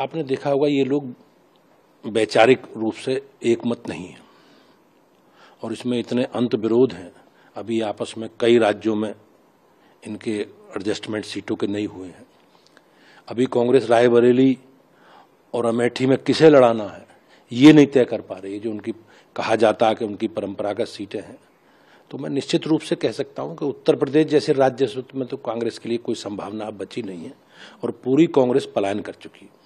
आपने देखा होगा ये लोग वैचारिक रूप से एकमत नहीं है और इसमें इतने अंत विरोध हैं अभी आपस में कई राज्यों में इनके एडजस्टमेंट सीटों के नहीं हुए हैं अभी कांग्रेस रायबरेली और अमेठी में किसे लड़ाना है ये नहीं तय कर पा रही है जो उनकी कहा जाता है कि उनकी परंपरागत सीटें हैं तो मैं निश्चित रूप से कह सकता हूं कि उत्तर प्रदेश जैसे राज्य तो में तो कांग्रेस के लिए कोई संभावना अब बची नहीं है और पूरी कांग्रेस पलायन कर चुकी है